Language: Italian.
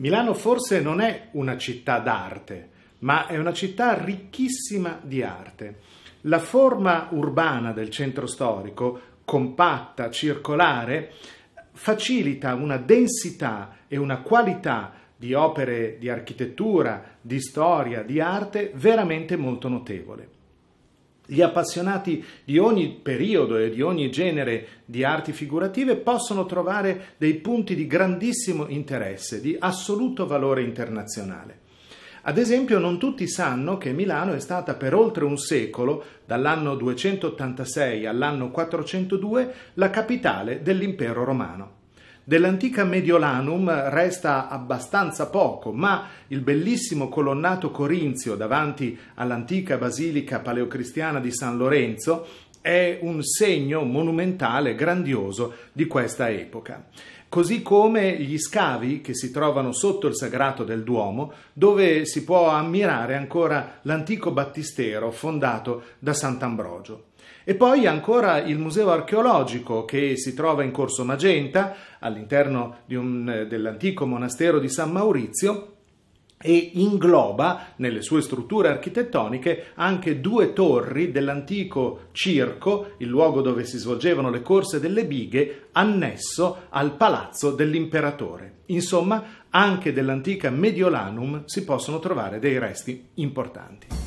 Milano forse non è una città d'arte, ma è una città ricchissima di arte. La forma urbana del centro storico, compatta, circolare, facilita una densità e una qualità di opere di architettura, di storia, di arte veramente molto notevole. Gli appassionati di ogni periodo e di ogni genere di arti figurative possono trovare dei punti di grandissimo interesse, di assoluto valore internazionale. Ad esempio, non tutti sanno che Milano è stata per oltre un secolo, dall'anno 286 all'anno 402, la capitale dell'impero romano. Dell'antica Mediolanum resta abbastanza poco, ma il bellissimo colonnato corinzio davanti all'antica basilica paleocristiana di San Lorenzo è un segno monumentale, grandioso di questa epoca così come gli scavi che si trovano sotto il sagrato del Duomo, dove si può ammirare ancora l'antico battistero fondato da Sant'Ambrogio. E poi ancora il museo archeologico che si trova in Corso Magenta, all'interno eh, dell'antico monastero di San Maurizio, e ingloba nelle sue strutture architettoniche anche due torri dell'antico circo, il luogo dove si svolgevano le corse delle bighe, annesso al palazzo dell'imperatore. Insomma, anche dell'antica Mediolanum si possono trovare dei resti importanti.